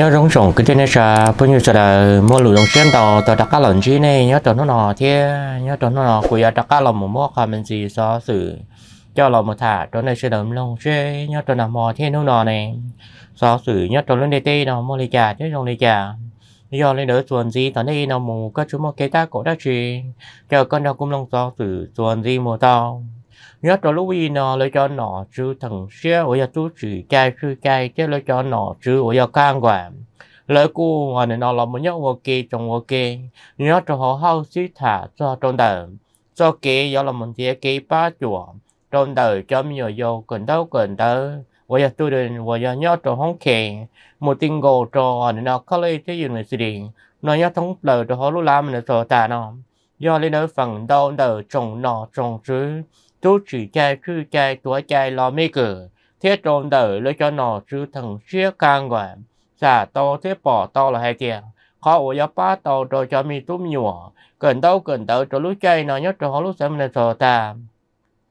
nhớ rong sòng cái tên là bao nhiêu giờ là mua lũ đồng sen tàu tàu đặt cá lợn chi này nhớ tàu nó nọ thế nhớ tàu nó nọ của đặt cá lợn một mốc là mình gì so xử cho lợn một thả tàu này sẽ đầm lông chê nhớ tàu nằm mò thế nó nọ này so xử nhớ tàu lên dt nó mua lấy trà thế rong lấy trà do lên đỡ chuồn gì tao này nó mù các chú một cái ta cổ đã trì cho con đâu cũng lông so xử chuồn gì mùa tàu nhớ cho lúc bây nó lấy cho nó chứ thằng xe ở nhà chú chỉ cai chú cai chứ lấy cho nó chứ ở nhà can quản lấy cô mà nó là một nhớ ok trong ok nhớ cho họ hao xí thả cho trong đời cho kế do là một thế kế ba chùa trong đời cho nhiều vô cần đâu cần đâu vậy tôi đừng vậy nhớ cho không kề một tiếng gồ cho nó college thế university nó nhớ thống lời cho họ lúc làm mình sợ ta nó do lên ở phần đâu đời trồng nọ trồng chứ chú chỉ chạy sư chạy tủa chạy lò mê cử thiết trộn đỡ lấy cho nó sư thần siết càng quản giả dạ, to thiết bỏ to là hai tiền khó ổ yếu ba to rồi cho mi túp nhỏ cần đâu cần đâu cho lúc chạy nó nhất cho họ lúc xem nên sợ ta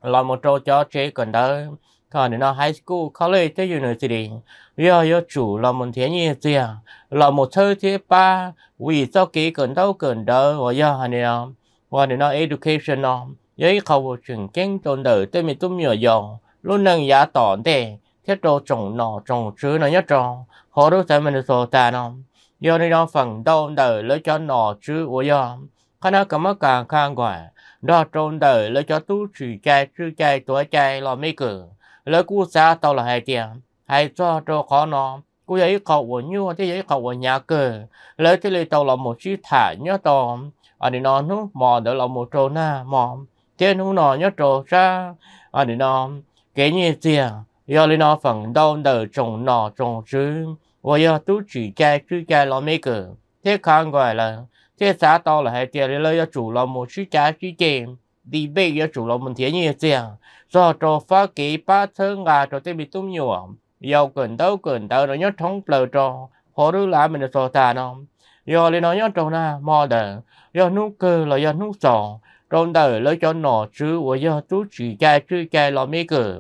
là một trò cho chế cần đâu còn đến high school college tới university do do chủ là một thế như thế là một thứ thứ ba vì sao kỹ cần đâu cần đâu và do hành nào và đến education nào với khẩu chuyển kinh trôn đời tới mình tụm nhỏ dòng luôn nâng giá tỏ đề thiết đồ trồng nọ trồng chứ nó nhất tròn họ đâu thấy mình sổ ta nó do nên nó phần đâu đời lấy cho nọ chứ ủa dòng khả năng cầm ơn càng khang quả đo trôn đời lấy cho tú trì chai trừ chai tuổi chai lò mấy cử lấy cú xa tàu là hai tiền hai cho cho khó nó cú giấy cậu của nhu thế giấy cậu của nhà cử lấy thế lấy tàu là một chiếc thả nhớ tao ở đây nó nó mò đỡ là một trâu na mò thế nó nó nhớ trổ ra à để nó cái như tiền giờ lên nó phần đau đỡ trồng nọ trồng chứ và giờ tú chỉ cái chứ cái lo mấy cỡ thế khang gọi là thế xã to là hai tiền lấy lấy chủ là một chứ cái chứ tiền đi về giờ chủ là mình thế như tiền do cho phát kỹ ba thân gà cho tên bị tung nhiều giờ cần đâu cần đâu nó nhớ thống lờ cho họ đưa lại mình là sò tàn không giờ lên nó nhớ trồng na mò đỡ giờ nút cơ là giờ nút sò trong đời lấy cho nó chứ và do chú chỉ chạy chứ chạy là mấy cửa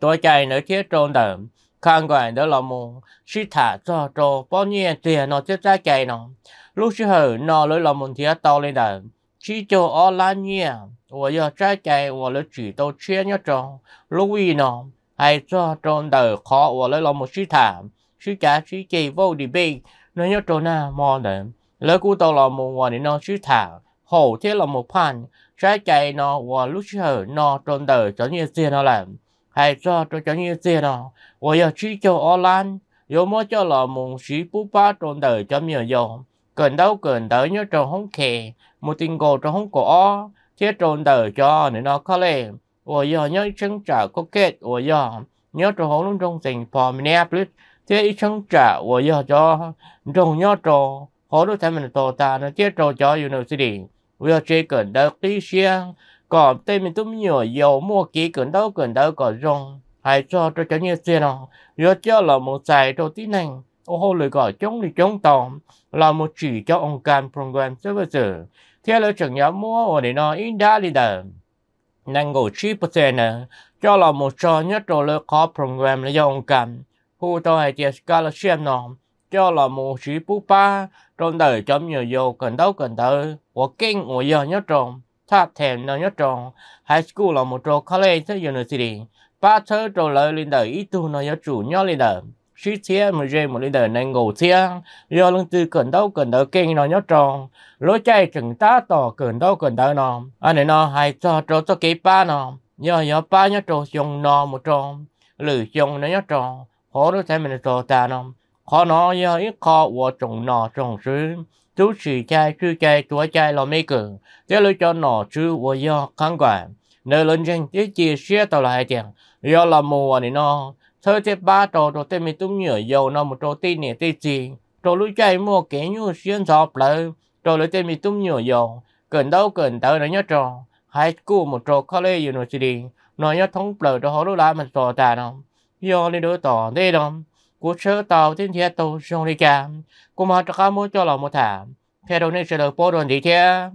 tôi chạy nữa chết trong đời khang quản đó là một sĩ thả cho cho bao nhiêu tiền nó chết ra chạy nó lúc sư hở nó lấy là một thía to lên đời chỉ cho ở lá nhẹ và do trái chạy và lấy chỉ tôi chuyên nhất cho lúc vì nó hay cho trong đời khó và lấy là một sĩ thả sĩ cả sĩ chạy vô đi bê nó nhớ cho na mò đời lấy cú tao là một ngoài nó sĩ thả hổ thiết là một phần trái cây nó và lúc chờ nó trong đời cho như tiền nó làm hay cho cho cho như tiền nó và giờ chỉ cho online yo mới cho là một sĩ bút ba trong đời cho nhiều dùng cần đâu cần tới nhớ trong không kề một tình cổ trong không có thiết trong đời cho nên nó khó lệ và giờ nhớ chân trả có kết và giờ nhớ trong không luôn trong tình phò mình thế lít thiết chân trả và giờ cho trong nhớ trong họ đối thấy mình tồn tại nó chết rồi cho university vì họ chơi cần đâu tí xiang còn tên mình tụm nhiều dầu mua kỹ cần đâu cần đâu còn dùng hay cho cho cho nhiều tiền không rồi cho là một xài cho tí năng ô hô lời gọi chống thì chống tòng là một chỉ cho ông can program service theo lời chẳng nhớ mua ở đây nó in đã đi đời năng ngủ chi bớt cho là một cho nhất rồi lời khó program là do ông can phụ tôi hay chỉ scholarship nào cho là một sĩ bú ba trong đời chấm nhiều vô cần đấu cần tới của kinh ngồi giờ nhớ tròn tháp thèm nào nhớ tròn high school là một trò college thế university ba thứ trò lời lên đời ít tu nó nhớ chủ nhớ lên đời sĩ thiê mà dê một lên đời này ngủ thiê do lưng tư cần đấu cần tới kinh nó nhớ tròn lối chạy chừng ta tỏ cần đấu cần tới nó anh này nó hay cho trò cho kỹ ba nó do do ba nhớ trò dùng nó một trò lử dùng nó nhớ trò hổ đối thế mình là trò ta nó Ờ, khó nó giờ ít khó và trồng nọ trồng sư chú chỉ chai chú chai chúa chai lo mấy cường thế lối cho nọ chú và do kháng quản nơi lớn tranh tiết chia sẻ tàu là hai tiền do là mùa này nó thơ thế ba trò trò tên mình tung nhựa dầu nó một trò tin này tê gì trò lối chai mua kẻ nhu xuyên dọc lại trò lối tên mình tung nhựa dầu cần đâu cần tới nó nhớ trò hai cô một trò college university nó nhớ thông bờ cho hổ lối lại mình sò tà nó do lên đối tỏ thế đó cú chớ tàu tin thiệt tàu rong đi cả cú mà cho khám mua cho lòng một thả theo đầu này sẽ được bố đồn đi thế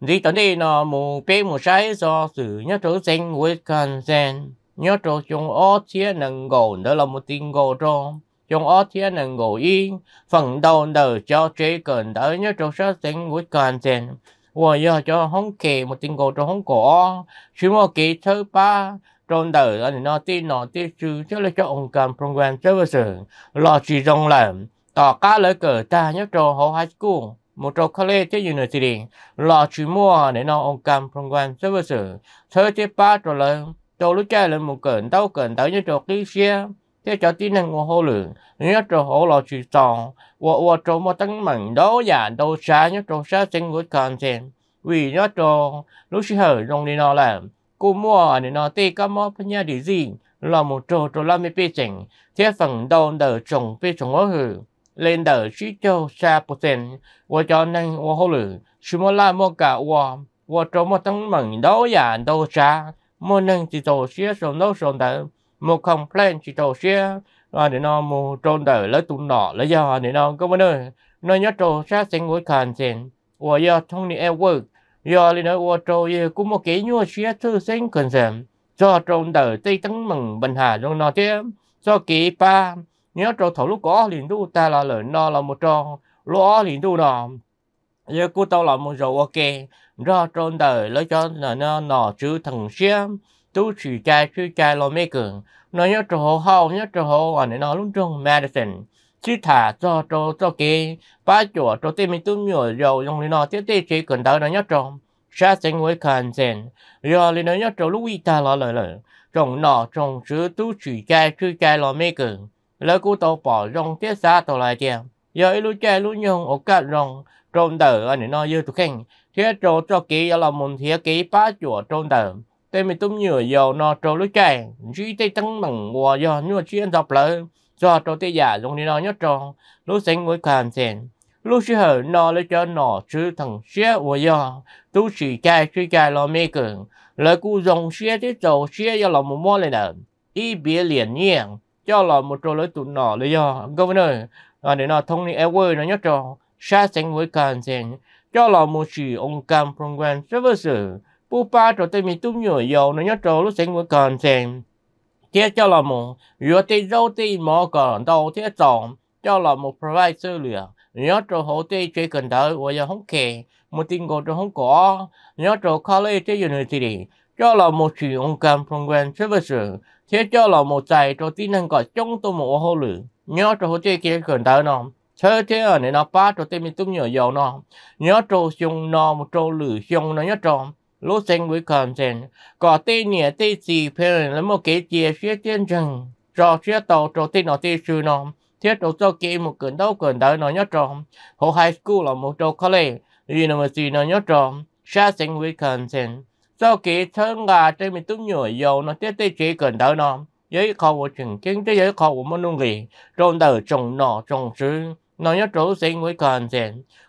gì tận đi nó mù bê mù sai do sự nhớ chỗ danh với cần gen nhớ chỗ chúng ó thiên nâng gỗ đó là một tin gỗ trong chúng ó thiên nâng gỗ y phần đầu đời cho trí cần đó nhớ chỗ sát danh với cần gen và giờ cho không kể một tin gỗ trong không có chứ mà kể thứ ba trong đời anh nó tin nó tin chứ chứ là cho ông cầm program chứ bây giờ lo chỉ rong làm tỏ cá lấy cờ ta nhớ cho họ high school một trò college thế university lo chỉ mua để nó ông cầm program chứ bây giờ thế thế ba trò là trò lúc chơi là một cờ tao cờ tao nhớ trò kia xe thế cho tin năng của hồ lượng nhớ trò họ lo chỉ tròn và và trò mà tăng mạnh đó già đâu xa nhớ trò xa sinh với content vì nhớ trò lúc xưa rồi đi nó làm cô mua để nó tê các mò phân nhà để gì là một trò trò làm bê chỉnh thế phần đầu đỡ trồng bê trồng ở hử lên đỡ chỉ cho xa bột tiền và cho nên và hồ lử chúng mua lại mua cả và và cho mua tăng mừng đó giả dạ, đâu xa mua nên chỉ tổ xe sống đâu sống đỡ một không plan chỉ tổ xe và để nó mua trôn đỡ lấy tụi nọ lấy giờ để nó có vấn đề nó nhớ trò xa sinh với khàn tiền và do thông đi em work giờ lên ở ô tô ye cũng một cái nhua xe thư sinh cần xem cho trong đời tây tấn mừng bình hà trong nó thế cho kỳ ba nhớ trâu thổ lúc có liền tu ta là lời nọ là một trâu trò lúa liền tu nọ giờ cô tao là một dầu ok do trong đời lấy cho là nọ nọ chữ thần xe tu chỉ chai chứ chai lo mấy cường nó nhớ trâu hồ hậu nhớ trâu trong hồ ở nó lúc trong medicine chỉ thả cho cho cho cái ba chỗ cho tên mình tôi miểu dầu dùng lên nó tiếp tiếp chỉ cần đó nó nhớ trong sa sinh với cần sen rồi lên nó nhớ trong lúc ta lo lời lời trong nọ trong chữ tu chỉ cái chữ cái lo mấy cường lỡ cú tàu bỏ rong tiếp xa tàu lại tiền giờ lúc chơi lúc nhung ở cả rong trong đời anh nó như tụi khen thế cho cho kỹ là muốn thế kỹ ba chỗ trong đời tên mình tôi miểu dầu nó trong lúc chơi chỉ tay tăng bằng hòa do nhưng mà ăn dọc lời do trâu tê giả dùng đi nó nhớ tròn lúc sinh với cảm sen lúc sư hở nó lấy cho nó chứ thằng xe của do tu sĩ trai sư trai lo mê cường lời cụ dùng xe thế trâu xe cho là một món lên nè y bia liền nhiên cho là một trâu lấy tụ nó lấy do governor à, để nó thông đi airway nó nhớ tròn sa sinh với cảm sen cho là một sự ông cam program service bu ba trâu tê mi tu nhiều dầu nó nhớ tròn lúc sinh với cảm sen tiếp cho là một yếu tố dấu tì mỏ cần đầu thiết trọng cho là một provide số liệu nhớ cho hỗ trợ chỉ cần tới và giờ không kể một tin gọi cho không có nhớ cho college cho university cho là một sự ông cầm program service thế cho là một tài cho tin năng gọi trong tôi một hỗ lử nhớ cho hỗ trợ chỉ cần tới nó thế thế này nó ba cho tên tung nhờ dầu nó nhớ cho xung nó một trâu lử xung nó nhớ cho lô sinh với con có tê nhẹ tê gì phê là một cái chia phía tiên rừng rồi phía tàu trò tê nó tê sư nó thiết đồ cho kỹ một cơn đau cơn đau nó nhất trò hồ high school là một trò college university nó nhất trò xa sinh với con sau khi thân gà trên mình tung nhựa dầu nó tiếp tê chỉ cơn đau nó với khẩu của trường kinh tế giới khẩu của môn nông lý trong đời trồng nọ trồng sư nó nhất trổ sinh với con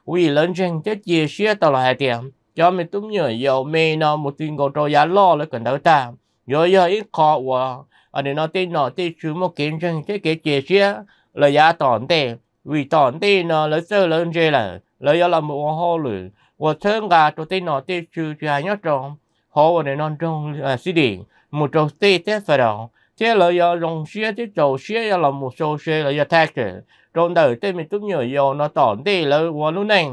vì lớn trên chết chia sẻ tàu là hai điểm cho mình tụm nhờ giờ mê nó một tin gọi cho giá lo lấy cần đầu ta giờ giờ ít khó và ở đây nó tin nó tin chú một kiến chân cái cái chế xe là giá tòn tê vì tòn tê nó lấy sơ lớn chơi là lấy giờ là một hồ lử và thương gà cho tin nó tin chú chú hai nhóc trong hồ ở đây nó trong à xí điện một trâu tê tết phải đó thế là giờ rồng xe thế trâu xe là một số xe là giờ thay trong đời tên mình tụm nhờ giờ nó tòn tê là và lúc này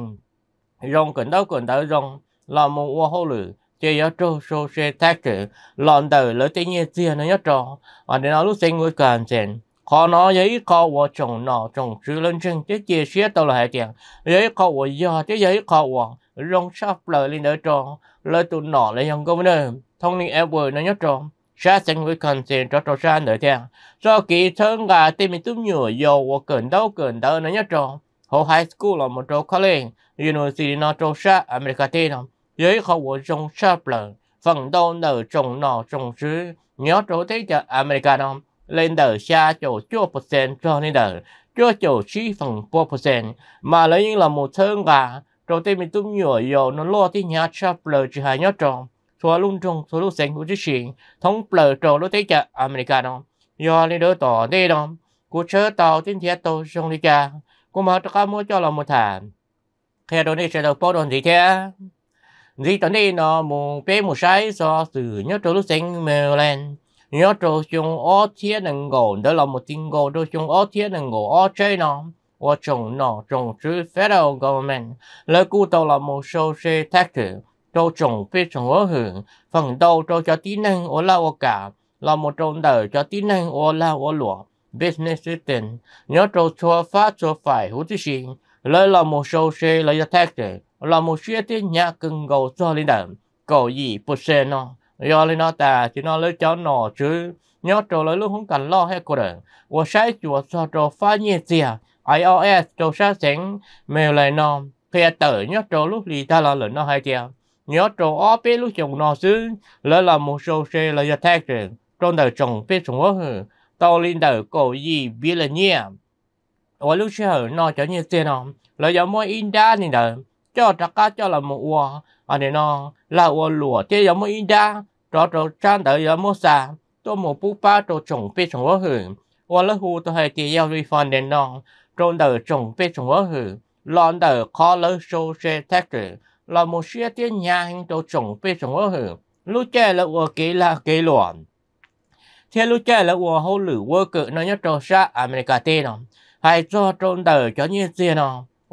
rong cần đâu cần đâu rong là một hoa hô lử chế yếu trô sô xe thác cử lòn đời lỡ tế nhiên tiền nó nhất trò và để nó lúc sinh ngôi cần tiền khó nó giấy khó của chồng nọ chồng sư lên chân chứ chia sẻ tao là hệ tiền giấy khó của do chứ giấy khó của rong sắp lời lên đỡ trò Lỡ tụi nọ lỡ dòng công nơi thông linh em vừa nó nhất trò sa sinh ngôi cần tiền cho trò sa nữa tiền do kỳ thân gà tìm mình tụm nhựa dầu của cẩn đau cẩn đau nó nhất trò Hồ High School là một trò college, University nó trò sa America Tây giới khẩu trong sáp lợn, phần đô nở trồng nọ trồng sứ, nhớ trố thế cho Americano, lên đờ xa chỗ chua phần sen cho nên đờ, chua chỗ chi phần bố phần sen, mà lấy những là một thương gà, trố thế mình tùm nhựa dồ nó lo thế nhà sáp lợn chỉ hai nhớ trồng, xóa lung trông xóa lúc sen của chiếc xịn, thống lợn trồng lúc thế cho Americano, do lên đỡ tỏ đê đó của chớ tàu tiến thiết tổ sông đi cha, của mà tất cả mua cho là một thản. Khi đó này sẽ được bao đồn gì thế? gì tận đây nó một bé một sai so từ nhớ trâu lúc sinh mèo lên nhớ trâu chung ó thiết nâng gỗ đó là một tin gỗ trâu chung ó thiết nâng gỗ ó chơi nó ở trong nó trong chữ federal government lời cụ tàu là một số xe tác trừ trâu trồng phía trồng ở hưởng phần đầu trâu cho tí năng ở là ở cả là một trong đời cho tí năng ở là ở lụa business system nhớ trâu thua phát thua phải hữu tư sinh lời là một số xe là tác trừ là một chuyện thế nhà cần gầu cho lên đầm cầu gì bớt xe nó do lên nó ta chỉ nó lấy cháu nó chứ nhớ trò lấy lúc không cần lo hết cô đời và sai chùa cho trò phá nhẹ tiền à? iOS trò sát sáng mèo lại nó khi tờ nhớ trò lúc lì ta là lần nó hay tiền nhớ trò ó bé lúc chồng nó xứ lỡ là một số xe là do thác trường trong đời chồng biết chồng quá hừ tao lên đời cổ gì biết là nhẹ và lúc xe hở nó trở như tiền nó là do mỗi in đa nên đời cho trả cá cho là một ua anh này nó là ua lụa thế giống một ít đa đó rồi trang tới giống một xà tôi một bút ba rồi trồng bê trồng quá hử ua lỡ hù tôi hay thì yêu vi phần đến nó trồng đời trồng bê trồng quá hử lon đời khó lỡ sâu xe thách rồi là một xe tiền nhà hàng tôi trồng bê trồng quá hử lúc chơi là ua kỹ là kỹ loạn thế lúc chơi là ua hô lử vô cự nó nhất trò xa America tê nó hay cho trôn đời cho như thế nào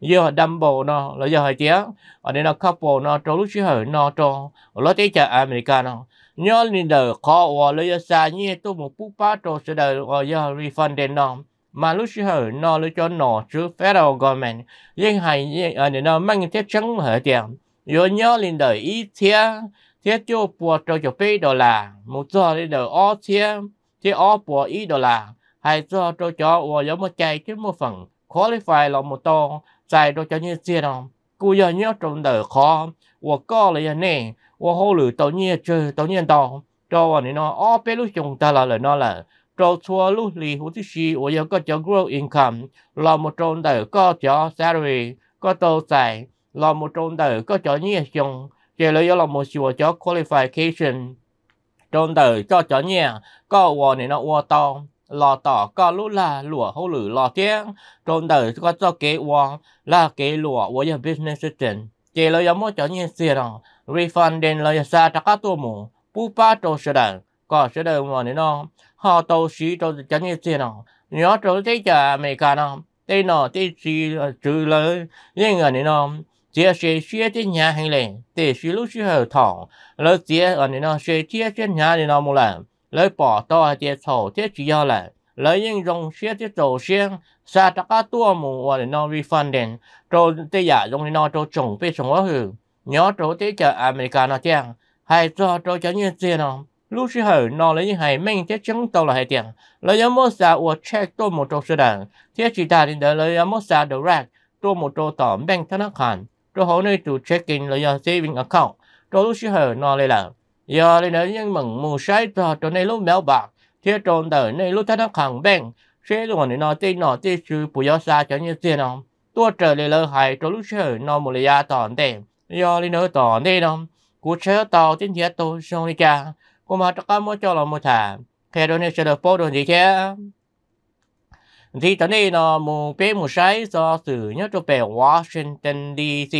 giờ họ double nó là giờ họ chia ở đây nó couple nó trâu lúc chứ hở nó trâu lo tế chợ America nó nhớ lên đời khó và lấy giờ xa như tôi một phút ba trâu sẽ đợi và ờ, giờ refund đến nó mà lúc chứ hở nó lấy cho nó chứ federal government nhưng hay ở ờ, đây nó mang tiếp trắng hở tiền rồi nhớ lên đời ít thia thia cho bộ trâu cho phí đô la một giờ lên đời ó thia thia ó bộ ít đô la hay cho trâu cho và giống một chạy chứ một phần qualify là một tô 在都叫你接了，故要你要种的 khó，我搞了呀呢，我后来到你这到你到，到我你那哦，别路种得了了那了。trâu xua lúc lì hữu tí xì ổ yếu có cho grow income là một trông đời có cho salary có tàu tài là một trông đời có cho nhẹ dùng chỉ là là một xìa cho qualification trông đời cho cho nhẹ có ổ này nó ổ lò tỏ có lúc là lụa hô lử lò tiếng trôn đời có cho kế wong là kế lụa của dân business system chỉ là giống một chỗ như xìa đó refund đến là xa cho các ตัว mù bù ba trâu sẽ đời có sẽ đời mà nên nó họ tàu xí trâu chỗ như xìa đó nhớ trâu thấy chả mẹ cả nó tên nọ tên xí ờ, trừ lời nhưng người nên nó chia sẻ chia trên nhà hành lệ để xí lúc xí hở thỏ lỡ chia ở nên nó chia chia trên nhà nên nó một lần lấy bỏ to chế sổ thế chỉ do là lấy những dòng xe chế tổ xe xa tất cả tua mù và để nó vi phân đến trâu tế giả dòng dạ nó trâu trồng bê sống quá hử nhớ trâu tế chợ America nó chàng hay cho trâu chợ như thế nó lúc xưa hử nó lấy những hay mình chế chứng tàu là hay tiền lấy những mốt xa ua check tôi một trâu sơ đàn thế chỉ ta đến đợi lấy những mốt xa direct tôi một trâu tỏ bank thân hẳn trâu hổ nơi check in lấy những saving account trâu lúc xưa hử nó lấy là giờ lên đến những mừng mù sai cho trốn này lúc méo bạc thế trốn đời này lúc thắt hàng bên sẽ luôn này nó tin nó tin chứ bù yếu xa cho như tiền không tôi trở lại lỡ hại cho lúc chơi nó một lý do tòn tệ giờ lên nữa tòn tệ không cú chơi tàu tin thiết tôi xong đi cha, cô mà tất cả mỗi cho lòng một thả khi đó này sẽ được bao đồ gì thế thì tận đây nó một bé một sai do sự nhớ cho bé Washington DC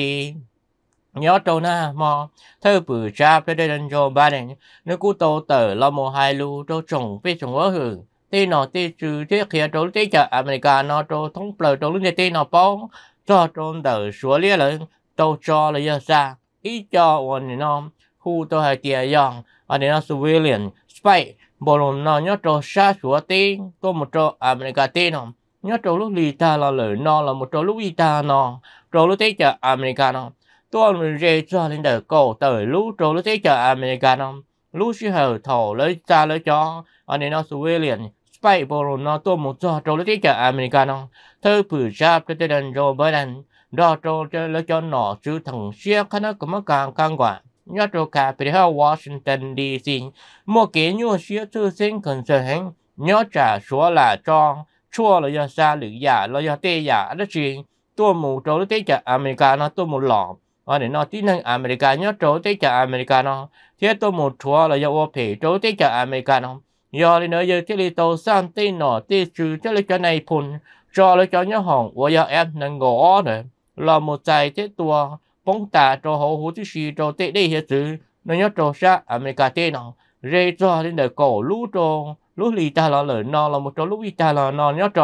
nhớ trâu na mò thơ bự cha bê đê đần cho ba đen nó cú tô tờ lo mô hai lưu trâu trồng bê trồng ớ hưởng tê nọ tê trừ tê khía trâu tê chợ America nọ trâu thông bờ trâu lúc tê nọ bóng cho trâu tờ xua lia lớn trâu cho là giờ xa ý cho ổn nó khu tô hai kia dòng ở đây nó civilian spy bộ lồn nó nhớ trâu xa xua tê có một trâu America tê nọ nhớ trâu lúc lì ta là lửa nọ là một trâu lúc y ta nọ trâu lúc tê chợ America nọ tuôn mình rê cho lên đời cổ tới lũ trâu lũ thế chờ American không lũ sư hờ thổ lấy ra lấy cho anh ấy nó suy liền spy bỏ rồi nó tuôn một cho trâu lũ thế chờ American không thơ phử giáp cho tới đàn rồi bởi đàn đó trâu cho lấy cho nó sư thằng xe khá nó cũng càng càng quả nhớ trâu cả bị theo Washington DC một cái nhu xe thư sinh cần sở hình nhớ trả số là cho chua là do xa lửa giả là do tê giả đó chuyện tôi mù trâu lũ thế chờ American nó tôi muốn lỏng อันนี้นอที่นั่งอเมริกาเนาะโจที่จะอเมริกาเนาะเที่ตัวหมดชัวเลยยาวเพโจที่จะอเมริกาเนาะยอเลยเนาะยอที่ลิโตซันตีนอที่ชื่อที่เลยจะในพุนจอเลยจะเนาะห้องว่ายาแอมนั่งงอเนี่ยเราหมดใจที่ตัวป้องตาโจหูหูที่ชีโจที่ได้เหี้ยซื้อเนาะโจชาอเมริกาเตเนาะเรจอเลยเนาะก่อลู่โจลู่ลีตาเราเลยนอเราหมดโจลู่วิตาเรานอนเนาะโจ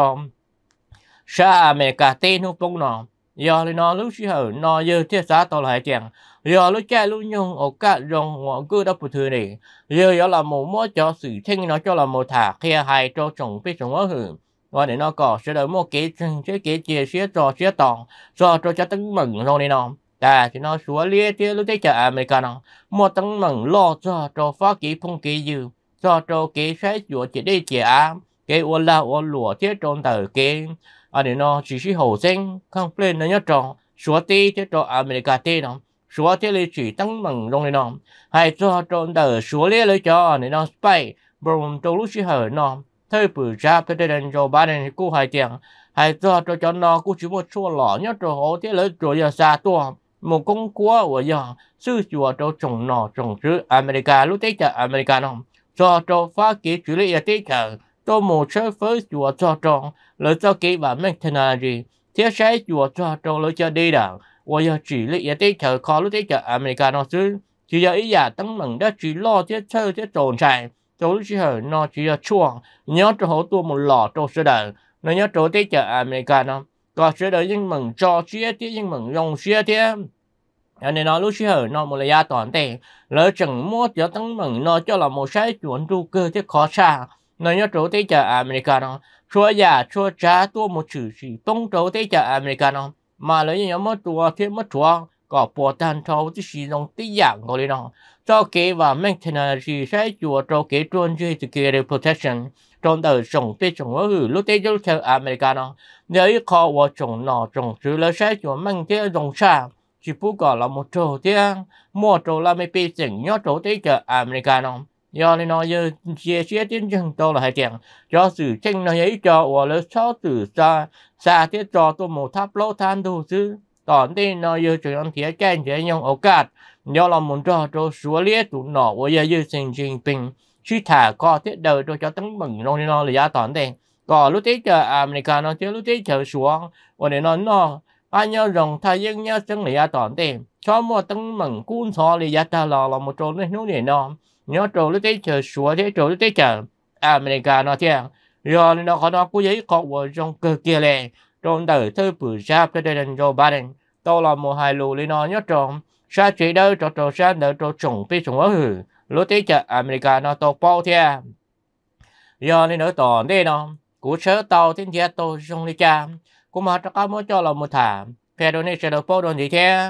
ชาอเมริกาเตนุ่งปงเนาะ giờ thì nó lúc chỉ hở nó giờ thiết xã tao lại chẳng giờ lúc chạy lúc nhung ở cả rồng ngọn cứ đắp thừa này giờ giờ là một mối cho sự thanh nó cho là một thả kia hai cho chồng biết chồng quá hưởng và để nó có sẽ đợi một cái sẽ kế chia sẻ cho sẻ tòn cho cho cho tấn mừng rồi này nó ta thì nó xóa lia thì lúc thấy chợ America nó một tấn mừng lo cho cho phá kỹ phong kỹ dư cho cho kế sẽ chùa chỉ đi chợ cái uốn la uốn lụa thiết trôn tờ cái à để nó chỉ sĩ hậu sinh không lên nó nhất trọng số tê thế cho America tê nó số tê lấy chỉ tăng bằng rong này nó hay cho cho đỡ số lê lấy cho này nó spy bồm trong lúc sĩ hở nó thời bữa ra President Joe Biden cũng hai tiền hay cho cho cho nó cũng chỉ một số lọ nhất cho hậu thế lấy rồi giờ xa to một công của của giờ sư chùa cho trồng nọ trồng chữ America lúc tết cho America nó cho cho phát kiến chủ lấy tết chờ tôi một số với chùa cho tròn lỡ cho kỹ và mình thế nào gì thế sẽ chùa cho tròn lỡ cho đi đảng và giờ chỉ lý ý tế chờ khó lúc tế chờ America nó chứ chỉ giờ ý giả tăng mừng đó chỉ lo thế chơi thế tồn tại chỗ lúc chỉ hở nó chỉ giờ chuộng nhớ cho hổ tôi một lọ cho sơ đảng nó nhớ chỗ tế chờ America nó có sơ đảng nhưng mừng cho chia thế nhưng mừng dùng chia thế anh nên nói lúc chỉ ở nó một là gia toàn tệ lỡ chẳng mua cho tăng mừng nó cho là một sai chuẩn tru cơ thế khó xa nói nhớ trấu cho chả americano chúa già chúa cha tua một chữ chỉ tông trấu tế chả americano mà lấy nhớ mất tua thêm mất chúa có bộ tan trâu thì sử dụng tí dạng của nó cho kế và maintenance sẽ chùa cho kế trôn dưới từ kia protection trong đời sống tế trong ngữ hữu lúc tế lúc theo americano nếu ý khó và trong nọ trong chữ là sẽ chùa mang theo dòng xa chỉ phụ gọi là một trâu tế mua trâu là mấy bê tỉnh nhớ trâu tế chợ americano do nên nó giờ chia chia tiến chân tôi là hai chàng cho sự tranh nói ấy cho và lỡ cho từ xa xa tiết cho tôi một tháp lỗ than đồ chứ còn đây nó giờ chỉ ăn thiệt cái gì nhung ốc cát do là muốn cho cho số liệt tụ nọ và giờ giờ sinh trình bình suy thả co tiết đời cho cho tấn bằng nó nên nó là giá toàn đây còn lúc thế chờ America nó chứ lúc thế chờ xuống và nên nó nó anh nhau rằng thay dân nhau chân lý toàn đây cho một tấn bằng cuốn xò lý giá ta là là một chỗ nên nó để nó nhớ trộn lúc đấy chờ sủa thế trộn lúc đấy chờ à mình cả nó thế rồi nó có nó cú giấy có vợ trong cơ kia lệ trong đời thư bự ra cho đây đàn rồi ba đàn tôi là một hai lù lên nó nhớ trộm sa chỉ đâu trộn trộn sa nợ trộn trộn phi trộn quá hử lúc đấy chờ America nó to bao thế giờ nên nó to thế nó cú sớ tàu thiên thiết tôi dùng đi cha cũng mà cho cá mỗi cho là một thảm phe đôi này sẽ được bao đồn gì thế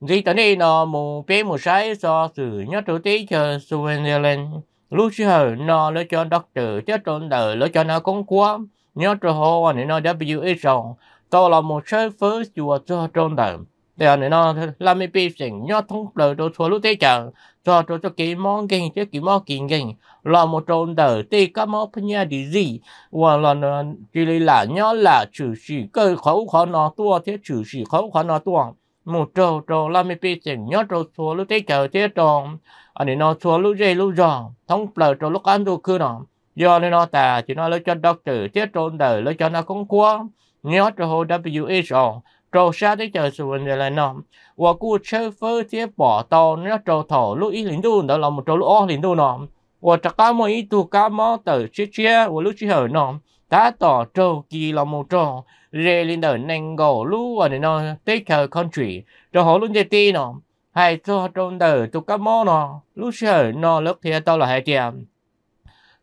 dĩ tận đây nó mù bé mù sái do sự nhớ chủ tí chờ suên lên lúc chưa nó lỡ cho doctor chết trốn đời lỡ cho nó cũng quá nhớ cho họ này nó w rồi tôi là một chơi first chùa cho trốn đời để này nó làm mấy bì sinh nhớ thông lời đồ thua lúc tế chờ cho cho cho kỳ món kinh chứ kỳ món kinh kinh là một trốn đời tê có món phân nhà đi gì và là ờ, chỉ là nhớ là chữ sĩ cơ khẩu khó nó tua thế chữ sĩ khẩu khó nó tua một trâu trâu là mi bị chỉnh nhớ trâu xua lúc tết chờ tết tròn anh ấy nói xua lúc dây lúc giò thống bờ trâu lúc ăn đồ cứ nó do nên nó ta chỉ nói lấy cho đọc trừ tết trâu đời lấy cho nó cũng quá nhớ trâu hồ w WHO trâu xa tết chờ xua này là nó và cu chơi phơ tết bỏ to nó trâu thổ lúc ít lính đu đó là một trâu lúc ó lính đu nọ và tất cả mọi ý tu cá mó từ chia chia và lúc chia hở nọ ta tỏ trâu kỳ là một trâu rê lên đờ nành gò lú và nó take her country rồi họ luôn dễ tì nó hay cho trong đời tụ cá mò nó lú sợ nó lúc thì tao là hai tiệm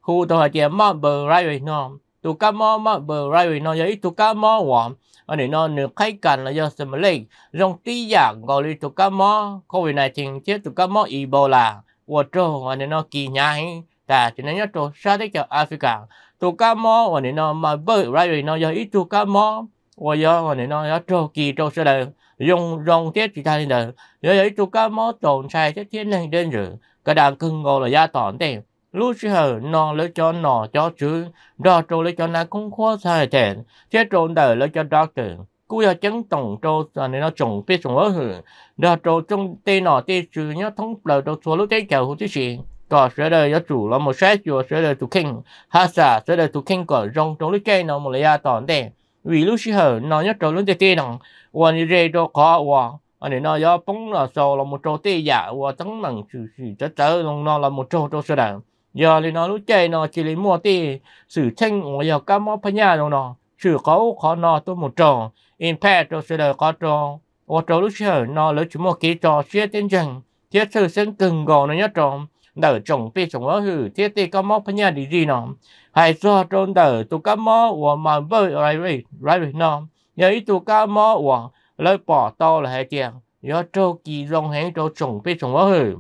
khu tao hai tiệm mò bờ rai với nó tụ cá mò mò bờ rai với nó giấy tụ cá mò hoảng ở đây nó nửa khai cần là do sầm lịch rong tí giả gọi là tụ cá mò covid này thì chết tụ cá mò ebola và trâu ở đây nó kỳ nhái ta cho nên nhớ trâu sao thế cho Africa tu ca mò và nên nó mà bơi ra rồi nó giờ ít tu ca mò và giờ và nên nó giờ trâu kỳ trâu sẽ là dùng dùng thiết thì ta nên là giờ giờ ít tu ca mò tồn sai thiết thiên này đến rồi cái đàn cưng ngô là gia tỏn tiền lúc giờ nó lấy cho nó cho chứ đó trâu lấy cho nó cũng khó sai tiền thiết trộn đời lấy cho đó trường cú giờ chấn tổng trâu là nên nó trồng biết trồng ở hưởng đó trâu trong tê nọ tê chứ nhớ thông lời trâu số lúc tê kiểu hữu chứ gì có sẽ đời yếu chủ là một sách chùa sẽ đời tu kinh ha sa sẽ đời tu kinh có rong trong lúc chơi nó một lấy tòn đen vì lúc xí nó nhất trong lúc tê tê nòng như rê cho có và anh ấy nó do bóng là sầu là một trâu tê giả và tấn bằng sự sự tớ tớ nó là một trâu trâu sơ đẳng giờ thì nó lúc chơi nó chỉ lấy mua tê sự thanh và giờ cá mó nó nó sự khó nó tôi một trâu in pet trâu sẽ có trâu và trâu lúc xí nó lấy chúng một ký trò xuyên tên chẳng thiết sự sinh cừng gò nó nhất trọng đỡ trồng bê trồng ở hử thế tê có mó phân nhà đi gì nó hay cho trôn đỡ tụ cá mó của mà bơi lại rồi lại rồi nó nhớ ít tụ cá mó của lấy bỏ to là hay tiền do trâu kỳ rong hén trâu trồng bê trồng ở hử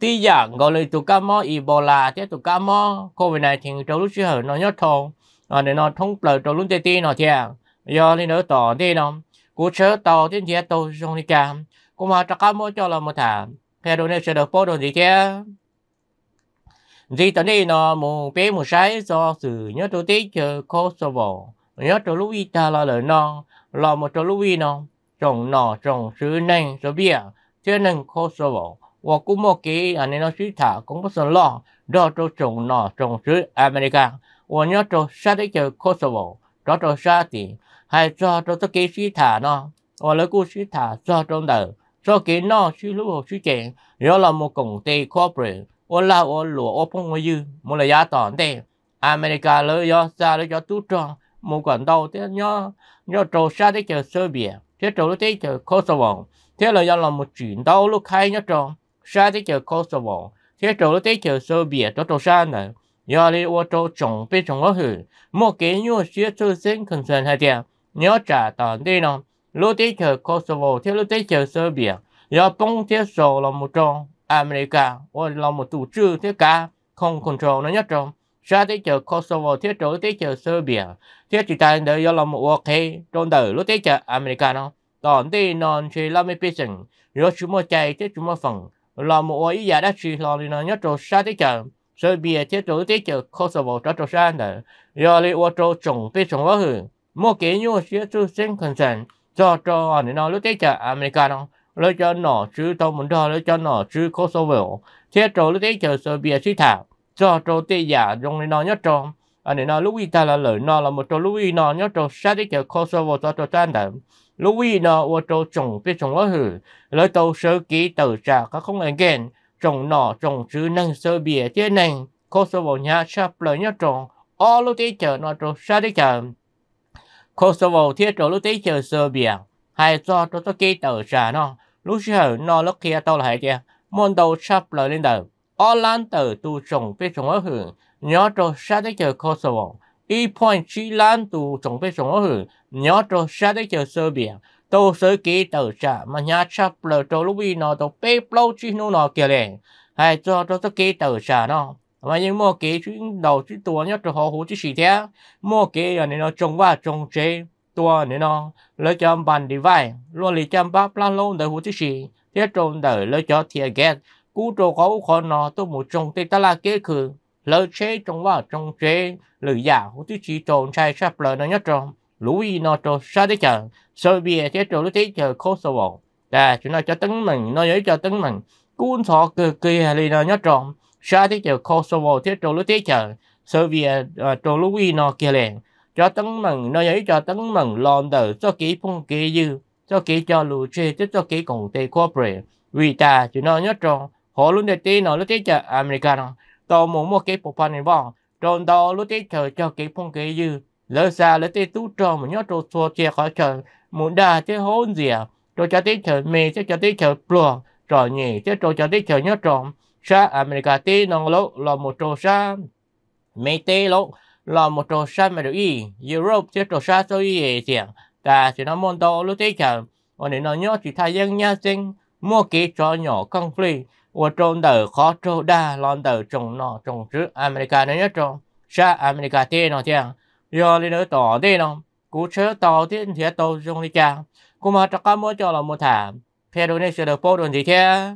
tuy rằng gọi là tụ cá mó Ebola thế tụ cá mó covid này thì trâu lúc chưa hở nó nhót thôn à ờ, để nó thông lời trâu lúc tê tê nó thiệt do lên nó tỏ đi nó cú chớ tàu thế thiệt tàu trong đi cam cũng mà chắc các mó cho là một thảm cái đồ này sẽ được bố đồ gì chứ gì tận đây nó mù bé một trái do sự nhớ tổ tí chờ Kosovo nhớ tổ lũ ý ta là lời non là một tổ lũ ý non trồng nọ trồng sứ à, nên rồi bia chứ nên Kosovo và cũng một cái anh ấy nó sứ thả cũng có sẵn lo đó tổ trồng nọ trồng sứ America và nhớ tổ sát đấy chờ Kosovo đó tổ sát thì hay cho tổ tất cái sứ thả nó và lấy cô sứ thả cho trong đời cho cái nó chú lúc hồ chứ kẹn nếu là một công ty corporate ô la ô lúa ô phong ngôi dư một là giá tòn tê America lỡ do xa lỡ do tú tròn một quản đầu thế nhó nhó trâu xa thế chờ Serbia thế trâu thế chờ Kosovo thế là do là một chuyển đầu lúc khai nhó tròn xa thế chờ Kosovo thế trâu thế chờ Serbia cho trâu xa này do đi ô trâu trồng bên trồng ở hử một cái nhua xía sơ sinh concern hay tiền nhó trả toàn tê nào literature Kosovo theo literature Serbia do bông theo sổ là một trong America và là một tổ chức thế cả không control nó nhất trong Sa tới chợ Kosovo thiết chỗ tới chợ Serbia thiết chỉ tại đây do là một quốc ok trong đời lúc tới chợ America nó còn đi non chỉ là mấy person do chúng mà chạy thiết chúng mà phần là một ý giả đã chỉ là nó nhất trong. Sa tới chợ Serbia thiết chỗ tới chợ Kosovo cho chỗ ra nữa do lại ô tô trồng bị trồng quá hử một cái nhu thiết chú sinh concern cho cho anh nó lúc thế chả Americano lúc cho nó chứ tôi muốn cho lúc cho nó chứ Kosovo thế cho lúc thế chả Serbia sĩ thảo cho cho tây giả trong nên nó nhất trong anh nên nó lúc ý ta là lời nó là một trong lúc ý nó nhất trong sao đấy chả Kosovo cho cho tan đậm lúc ý nó ở chỗ trồng biết trồng ở hử lấy tàu sơ ký tờ trả các không anh ghen, trồng nó trồng chứ năng Serbia thế này Kosovo nhà sắp lời nhất trong all lúc đấy chả nó trong sao đấy chả Kosovo thiết rồi lúc tí chờ Serbia hay cho tôi tôi ký tờ trả nó lúc chờ nó lúc kia tôi lại kia môn đầu sắp lời lên đầu Orlan tờ tu trồng biết trồng ở hưởng nhớ cho sát tới chờ Kosovo y point chỉ lan tu trồng biết trồng ở hưởng nhớ cho sát tới chờ Serbia tôi sẽ ký tờ trả mà nhà sắp lời cho lúc đi nó tôi bê lâu chi nó nó kia lên hay cho tôi tôi ký tờ trả nó mà những mô kế chuyến đầu chuyến tua nhất cho họ hú chỉ gì thế mô kế là nên nó trồng qua trồng chế tua này nó lấy cho bàn đi vay luôn lấy cho bắp la luôn để hú chỉ gì thế trồng đời lấy cho thiệt ghét cú trâu có con nó tôi một trồng thì ta là kế khử lấy chế trồng qua trồng chế lấy giả hú chỉ gì trồng sai sắp lời nó nhất trồng lũ gì nó trồng sa thế chờ Serbia thế trồng lúc thế chờ Kosovo là chúng nó cho tấn mình nó giới cho tấn mình cuốn thọ cực kỳ hay là nó nhất trồng sa thế chờ Kosovo thế trâu lúa thế chờ Serbia ờ, trâu lúa vi nó kia liền cho tấn mừng nó ấy cho tấn mừng lon đờ cho kỹ phong kỹ dư cho kỹ cho lù chê chứ cho kỹ cùng tê corporate vì ta chỉ nó nhớ trong họ luôn để tí nó lúa tí chờ America nó tàu muốn mua cái bộ phận này vong trôn đó lúa tí chờ cho kỹ phong kỹ dư lỡ xa lỡ tí tú trò mà nhớ trò xua chia khỏi chờ muốn đa thế hôn gì à trò cho tí chờ mê chứ cho tí chờ plua rồi nhỉ chứ trò cho tí chờ nhớ tròn sa America tê nong lo lo một trò sa mấy tê lo lo một trò sa mà được y Europe tê trò sa tôi y tiền ta chỉ nó môn đồ lúc tê chẳng ở đây nó nhớ chỉ thay dân nhà sinh mua kỹ cho nhỏ công phi ở trôn đờ khó trâu đa lon đờ trồng nọ trồng chữ America nó nhất trồng sa America tê nó tiền do lên nữa tỏ tê nó cú chớ tỏ tê thiệt tàu dùng đi chàng Cú mà chắc cá mỗi cho là một thảm theo đồ này sẽ được bố đồn gì thế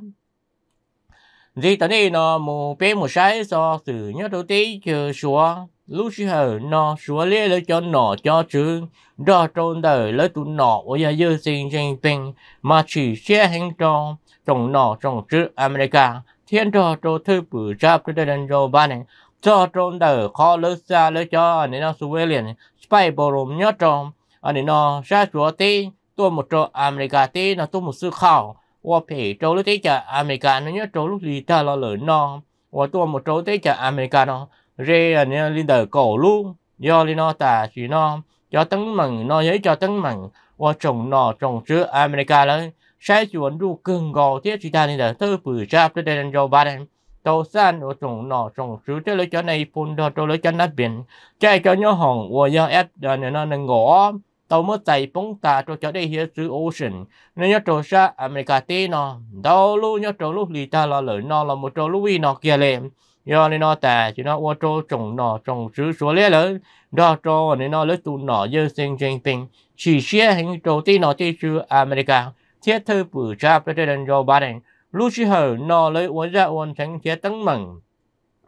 gì tao này nó mù bé mù sai so từ nhớ đầu tí chờ xóa lúc xí hờ nó xóa lê lấy cho nó cho chứ đó trôn đời lấy tụ nó ở nhà dư sinh sinh tình mà chỉ xe hành cho trong nó trong chữ America thiên trò trò thư bự chạp cho đến rồi ba này cho trôn đời khó lấy xa lấy cho anh nó xua liền spy bồ rộm nhớ trong anh nó ra xóa tí tôi một trò America tí nó tôi một sự khảo 我被州了这家阿美干，人家州了里头了人呢，我多么州这家阿美干呢，这人家里头狗路，要里头大树呢，要登门呢，也叫登门，我种呢种植阿美干了，sai chuẩn đủ cường gò thế chỉ ta nên là tư bự chạp tới đây là cho ba đen tàu san ở trong nọ trong xứ tới lấy cho này phun đó cho lấy cho nát biển chạy cho nhớ hỏng và do ép đàn nó nên ngõ tàu mới chạy bóng tà cho cho đây hiểu chữ ocean nên nhớ trò ra America tê nó đâu luôn nhớ trò lúc lì ta là lợi nó là một trò lúc vi nó kia lên do nên nó tà chỉ nó ô trò trồng nó trồng chữ số lẽ lớn đó trò nên nó lấy tụ nó dơ sinh trên pin chỉ xe hình trò tê nó tê chữ America thiết thư bự cha President Joe Biden lúc chỉ hở nó lấy uốn ra uốn thành thiết tấn mừng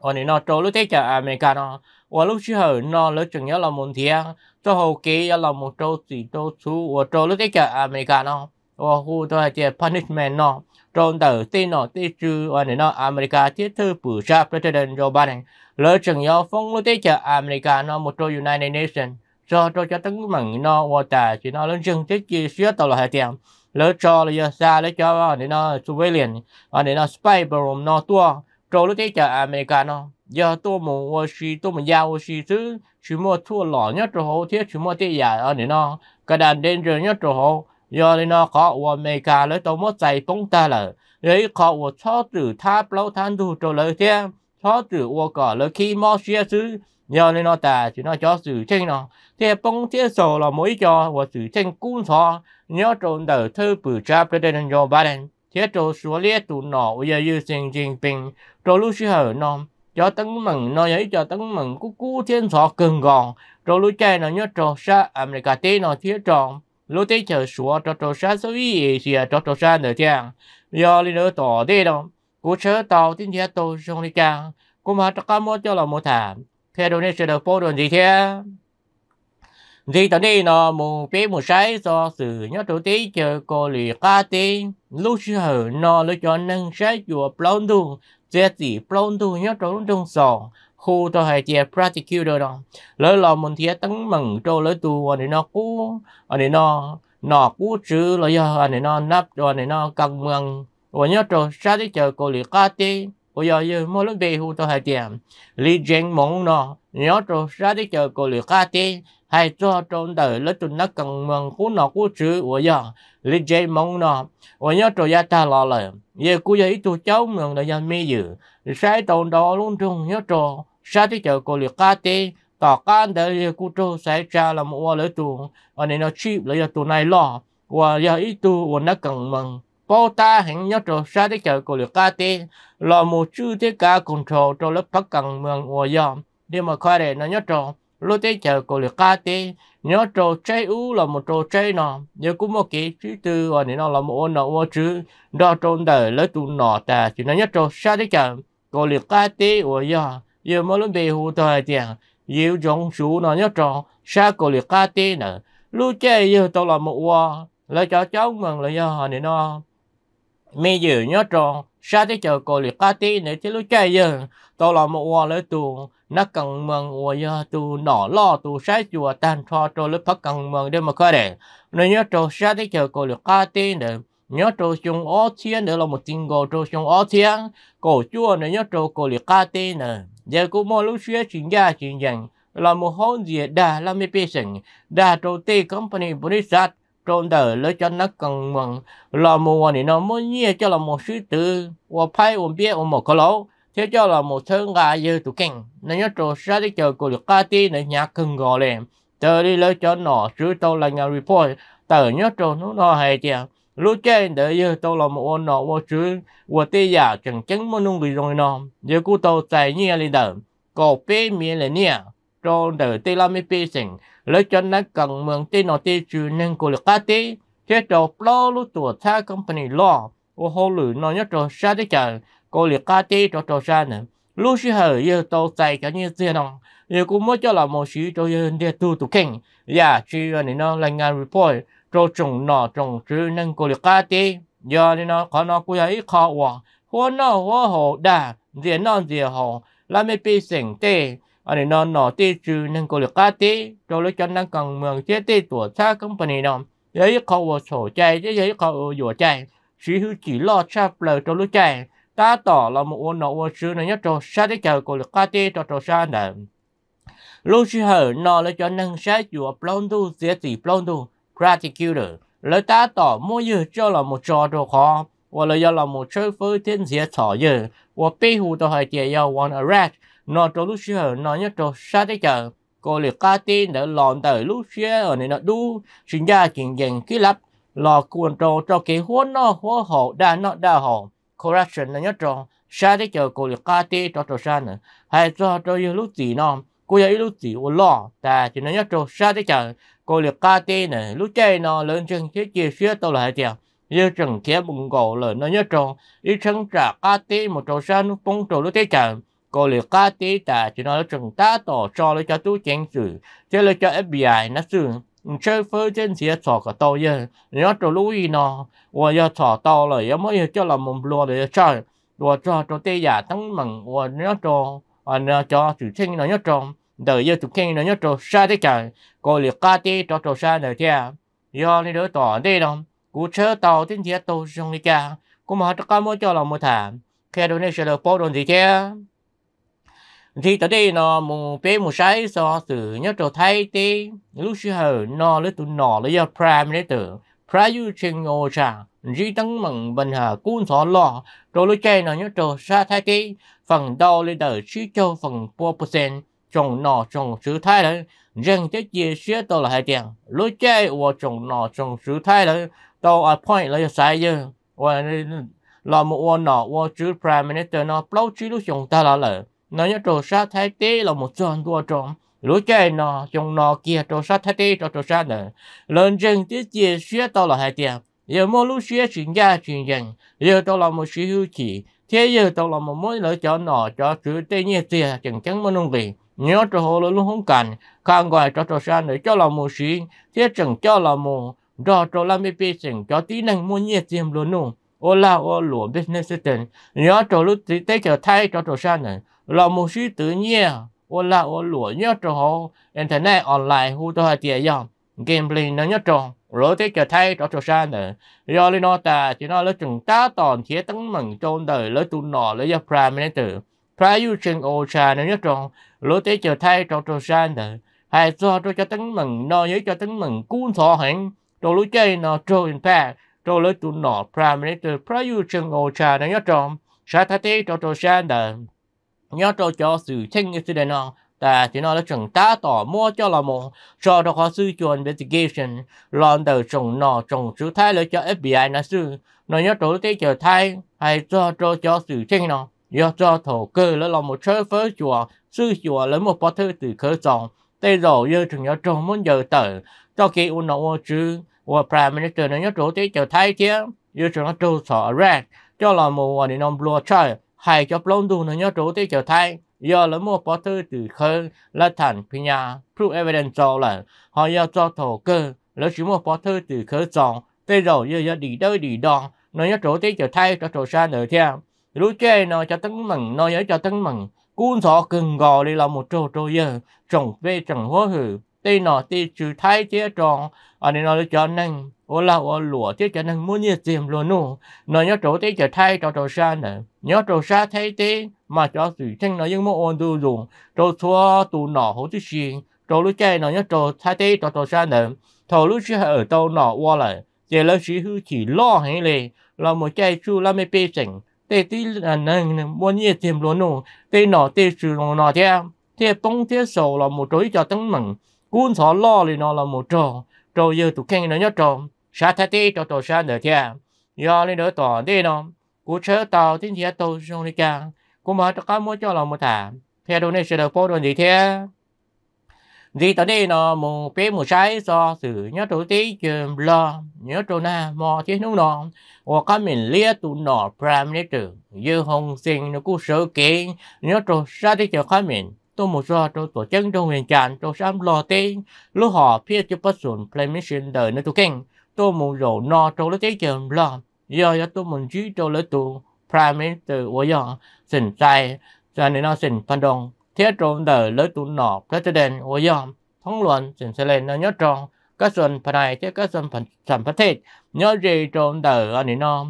còn nên nó trò lúc thế cho America nó 我 lúc trước hồi nó lúc chừng nhớ một thiên cho hậu kỳ là một trâu chỉ trâu chú và trâu lúc cái chợ America nó và khu tôi là chơi punishment nó trâu tử tin nó tin chữ nó America thiết thư bự sắp president Joe Biden lúc chừng nhớ phong lúc cái chợ America nó một trâu United Nations cho cho cho tấn mừng nó và tài chỉ nó lớn chừng thiết chi xíu tàu là hệ tiền lỡ cho là giờ xa lỡ cho để nó civilian và để nó spy brom nó tua trâu lúc cái chợ America nó giờ tôi mà xí tôi mà giàu xí thứ chỉ mua thua lỏ nhất chỗ hồ thiết chỉ mua tiền giả ở này nó cái đàn đen rồi nhất chỗ hồ giờ này nó có ở Mỹ cả lấy tôi mất chạy bông ta là lấy khó ở cho từ tháp lâu than thu chỗ lấy thế cho từ ở cả lấy khi mua xe thứ giờ này nó ta chỉ nói cho sự tranh nó thế bông thế sổ là mỗi cho và sự tranh cũng cho nhớ trộn đầu thư bự chạp cho nên cho ba đen thế trộn số liệu tụ nọ bây giờ yêu sinh trình bình trộn lúc xưa nó cho tấn mừng nói ấy cho tấn mừng cú cú thiên sọ cường gòn rồi lũ trai nào nhớ trò sa America tê nào thiết tròn lũ tê chờ sủa trò trò sa số ý xìa à, trò trò sa nữa chàng do lý nữa tỏ tê đâu cú chớ tàu tin thiết tàu xong đi chàng cú mà cho cá mốt cho là một thảm theo đồ này sẽ được bố đồn gì thế gì tao đi nó mù bé mù sái do sự nhớ trụ tí chờ cô lì ca tí lúc sư hở nó lựa chọn nâng sái chùa plon đường gì, plon nhớ trốn trong sòng khu cho hai chè prosecutor đó lỡ lo mình thì tấn mừng cho lỡ tu anh nó cú anh nó nó cú chữ lỡ giờ anh nó nắp cho anh nó cần mừng và nhớ cho sao đi chờ cô lý cá tê bây giờ giờ mua lúc đi hụ tôi hay tiền lý chuyện mong nó nhớ cho ra đi chờ cô lừa cá tê hay cho trong đời lấy tụi nó cần mừng cú nó cú chữ bây giờ lý chuyện mong nó bây nhớ cho gia ta lo lời giờ cú giờ ít tụi cháu mừng là giờ mi dự sai tồn đó luôn trung nhớ cho ra đi chờ cô lừa cá tê tỏ can đời cú cho sai cha làm mua lấy tụi anh này nó chip lấy tụi này lo và giờ ít tụi nó cần mừng bố ta hình nhau trò xa để chờ cổ lực ca tê lò mù chư thế cả cùng trò trò lớp phát cần mường ủa dòm đi mà khoa để nó nhớ trò lúc thế chờ cổ lực ca tê nhau trò chơi u là một trò chơi nọ nhớ cũng một cái chữ từ và nên nó là một ôn nọ ủa chữ đo trôn đời lấy tụ nọ ta chỉ nó nhớ trò xa để chờ cổ lực ca tê ủa dòm giờ mà lúc bề hồ thời tiền yêu giống chú nó nhớ trò xa cổ lực ca tê nè lúc chơi giờ tôi là một ủa lấy cho cháu mừng là do họ nên nó mi dự nhớ tròn sa thế chờ cô liệt cá tí nè thế lúc chạy giờ tôi là một hoa lỡ tù nó cần mừng hoa giờ tù nọ lo tù sai chùa tan cho cho lúc phát cần mừng để mà coi để nó nhớ tròn sa thế chờ cô liệt cá tí nè nhớ trâu chung ó thiên nữa là một tình gò trâu chung ó thiên cổ chùa nữa nhớ trâu cổ liệt ca tê nè giờ cũng mò lúc xưa chính gia chính rằng là một hôn diệt đà là mê bê sừng đà trâu tê company bố đi sát trong đời lỡ cho nó cần mừng là một một วัน nó muốn nhẹ cho là một sự tử và phải ổn biết ổn một cái lỗ thế cho là một thứ ngà dư tụ kinh nên nhớ trộn ra đi chờ của được ca ti để nhà cần gọi lên tờ đi lỡ cho nó chứ tôi là nhà report tờ nhớ trộn nó nó hay chưa lúc trên để giờ tôi là một ông nọ vô chứ vô tê giả chẳng chẳng muốn nung người rồi nọ giờ cô tôi tài nhẹ lên đời có bé miệng lên nhẹ trong đời tê la mi bê sinh lấy cho nó cần mượn tê nó tê trừ nên cô lực cá tê thế trò lo lúc tuổi tha company lo ô hô lử nó nhất trò xa thế chờ cô lực cá tê cho trò xa nữa lúc xí hở yêu tàu chạy cả như thế nào yêu cũng mới cho là một xí cho yêu để tu tu kinh ya dạ, chỉ này nó là ngàn report cho trồng nọ trồng trừ nên cô lực cá tê giờ này nó có nó cũng ấy khó quá hoa nó hoa hồ đà diện nó diện hồ là mấy bị sỉnh tê anh nó nói tê chứ nên có được cá tê cho lấy cho năng cần mường chế tê tổ xa cũng phần này nọ giấy khâu vào sổ chạy giấy khâu vào dùa chạy sĩ hữu chỉ lo chạp lời cho lúc chạy ta tỏ là một ôn nó ôn sư này nhất cho xa thế chờ có được cá tê cho cho xa nè lúc sư hở nó lấy cho năng xa dùa plon tu sẽ tỷ plon tu gratitude lấy ta tỏ mua dư cho là một trò đồ khó và lấy là một chơi phơi thiên diệt thỏ dư và bị hù tàu hải tiệt do one a rat nó cho lúc xưa nó nhớ cho xa thế chờ cô liệt ca tin để lòn tới lúc xưa ở này nó đu sinh ra chuyện dành kỹ lập lò cuốn trò cho cái huấn nó hóa hộ đa nó đa hộ corruption nó nhớ cho xa thế chờ cô liệt ca tin cho cho xa nữa hay cho cho yêu lúc gì nó cô yêu lúc gì ô lo ta chỉ nó nhớ cho xa thế chờ cô liệt ca tin này lúc chơi nó lớn chân thế chia xưa tôi lại chờ như trần kia bùng gỗ lời nó nhớ tròn ý chân trả ca tê một trò xa nó bông trò lúc thế chờ cô liệu cá tí ta chỉ nói chừng ta tổ cho lấy cho tu chén chữ chứ lấy cho FBI nó xử chơi phơi trên xe sọ cả tàu giờ nhớ cho lúi nó và giờ sọ tàu rồi giờ mới cho là mồm lúa để chơi đùa cho cho tê giả thắng mừng và nhớ cho nhớ cho chủ sinh nó nhớ cho đợi giờ chủ sinh nó nhớ cho xa thế cả cô liệu cá tí cho cho xa nữa kia do nên đỡ tỏ đây đâu cú chơi tàu trên xe tàu xong đi cha, cũng mà cho cá mới cho là một thảm này sẽ được bao đồn gì kia thì tới đây nó mù bé mù sai so từ nhớ trò thay tê lúc xưa hờ nó lấy tụi nó lấy giờ prime lấy từ prime yêu trên ngô trà chỉ tăng mừng bình hà cuốn thọ lò rồi lúc chơi nó nhớ trò sa thay tê phần đầu lấy đời chỉ cho phần bốn percent trong nó trong sự thay đấy rằng cái chia sẻ tôi là hai tiền lúc chơi và trong nó trong sự thay đấy tôi ở point lấy sai giờ và là một nó và chữ prime minister nó bao chỉ lúc chúng ta là lợi nó nhớ trò sát thái tế là một tròn tua tròn lúa chạy nọ trong nọ kia trò sát thái tế trò trò sát nè lần dần tiết chia xuyết tao là hai tiệm giờ mua lúc xuyết chuyển gia chuyển dần giờ tao là một sự hữu chỉ thế giờ tao là một mối lợi cho nọ cho sự tê nhiên tiền chẳng chẳng muốn nông việc nhớ trò hồ luôn không cần càng gọi trò trò sát nữa cho là một sự thế chẳng cho là một do trò làm bị bị chẳng cho tí năng mua nhiệt tiền luôn nông ô la business system nhớ trò lúc tí tế chờ thay cho trò sang này là một sự tự nhiên ô nhớ trò họ internet online hú tôi hay dòng gambling nó nhớ trò rồi tế chờ thay cho trò sang này do lý nó ta chỉ nó lấy chừng ta toàn thế tấn mừng trong đời lấy tu nọ lấy do prime minister prime you chừng ô cha nó nhớ trò rồi tế chờ thay cho trò sang này hay cho cho tấn mừng nó nhớ cho tấn mừng cuốn thọ hẳn trò lúc chơi nó trôi in fact trong lưới tụ nọ Prime Minister Prayut Chan-o-cha đã nhớ trọng sa thá tế cho trô sang đờ nhớ trô cho sự chênh incident on ta chỉ nói là chúng ta tỏ mua cho là một cho đó có sư chuẩn investigation lon đầu trồng nọ trồng chữ thái lợi cho FBI nó sư nó nhớ trô tế chờ thái hay cho trô cho sự chênh nó do cho thổ cơ là một chơi phớ chùa sư chùa lấy một bó thư từ khởi dòng tê rồi giờ chúng nhớ trông muốn giờ tờ cho khi u nó u chứ và Prime Minister nó chủ tí chờ thay chia yêu chúng nó chủ sở rạc cho là một và nên ông lùa chơi hay cho plong đủ nó nhớ chủ tí chờ thay giờ là mua bỏ thư từ khơi là thành phi nhà proof evidence cho là họ yêu cho thổ cơ là chỉ mua bỏ thư từ khơi chọn tới rồi giờ giờ đi đôi đi đó nó nhớ chủ tí chờ thay cho chủ sa nữa theo lúc chơi nó cho tấn mừng nó nhớ cho tấn mừng cuốn sổ cưng gò đi là một trâu trâu giờ trồng về trồng hóa hử tê nọ tê chữ thái chế tròn ở à, đây nó cho năng ô la ô lụa chế cho năng muốn như tiềm luôn nô nó nhớ chỗ tê chữ thái cho chỗ xa nữa nhớ chỗ xa thấy tê mà cho thủy thanh nó nhưng mà ôn du dùng chỗ thua tụ nọ hồ chứ xin chỗ lúc chơi nó nhớ chỗ thái tê cho chỗ xa nữa thầu lúc chơi ở đâu nọ qua lại chế lớp sĩ hư chỉ lo hay lệ là một chơi chu là mấy bê chỉnh tê tí là năng muốn như tiềm luôn nô tê nọ tê chữ nọ thế thế bông thế sầu là một chỗ cho tấn mừng cuốn thọ lo thì nó là một tròn tròn giờ tụi khen nó nhớ tròn sa thay tí cho tổ sa nữa thia do lên đỡ tỏ đi nó cú chớ tàu thiên thia tàu trong đi kia cú mở cho cá cho lòng một thả theo đồ này sẽ được bao đồ gì thế gì tới đây nó một bé một trái do sự nhớ chỗ tí chườm lo nhớ chỗ na mò chứ nó nọ hoặc các mình lia tụ nọ pram lấy trường dư hồng sinh nó cú sở kiến nhớ chỗ ra thì chờ các mình tôi một giờ tôi tổ chức trong hiện trạng tôi xăm lo tê lúc họ phía cho bất sùn play mission đời nó tôi kinh tôi muốn rổ no tôi lấy tiếng chừng lo giờ giờ tôi muốn chí tôi lấy tụ prime minister của giờ xin sai cho nên nó xin phân đồng thế trộn đời lấy tụ nọ president của giờ thống luận xin sẽ lên nó nhớ tròn các xuân phần này thế các xuân phần sản phát thịt nhớ gì trộn đời anh ấy nó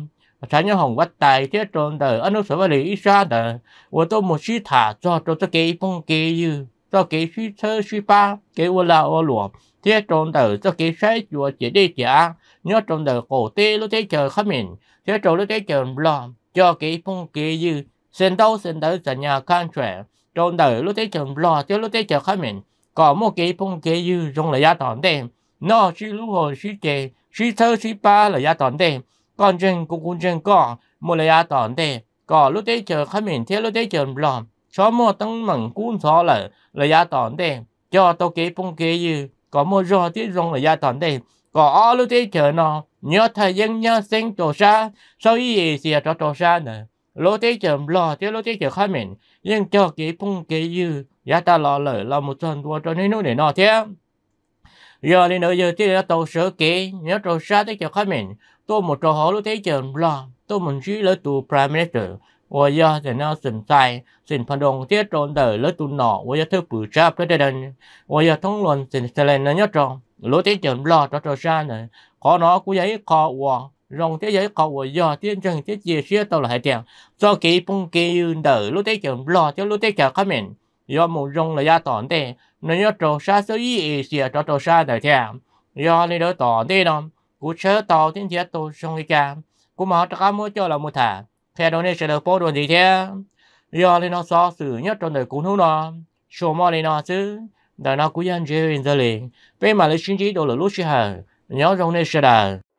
产业红我带这种的，俺们所谓的一下的，我都没去他做，做这给风给雨，做给去车去吧，给我拉我罗，这种的做给晒我姐弟家，你要种的狗地都在叫他们，这种都在叫浪，做给风给雨，先到先到怎样看出，种的都在叫浪，这都在叫他们，搞么给风给雨，种了也当的，那是如何是给，是车是吧了也当的。con chân cũng cũng chân có một là tòn tê có lúc đấy chờ khai mình thế lúc đấy chờ lòm cho mua tăng mừng cũng xó là là giá tòn tê cho tôi kế phong kế như có mua rò tiết dùng là giá tòn tê có ở lúc đấy chờ nó nhớ thời gian nhớ sinh tổ xa sau ý gì cho tổ sa nữa lúc đấy chờ lò thế lúc đấy chờ khai mình nhưng cho kế phong kế như giá ta lo lợi là một tuần tua cho nên nó để nó thế giờ thì nữa giờ thì là tàu sửa kế nhớ tổ xa thế chờ khai mình tôi một trò hỏi lúc thấy chờn lo tôi mình chỉ lấy tù prime minister và do thì nó sinh sai xin phản động tiết tròn đời lấy tù nọ và giờ thứ bự trap cái đây và do thông luận sinh selen nó nhất tròn lúc thấy chờn lo cho trò xa này khó nó cũng giấy khó hoàng rong thế giới cầu của do tiên trần thế chia chia tàu lại tiền do kỳ phong kỳ đỡ lúc thấy chồng lo cho lúc thấy thế chồng comment do một rong là gia tòn thế nên nhớ trò xa sơ y ê xìa trò trò xa đời thèm do nên đỡ tòn thế đó cú chớ tàu tiếng thiệt tàu sông cái cam cú mà chắc mua cho là mua thả theo đó nên sẽ được bố đồ gì thế do lên nó so xử nhất trong đời cú nô nó số mò lên nó chứ đời nó cú dân chơi in giờ liền về mà lấy chính trí đồ là lúc chưa hở nhớ trong nên sẽ đời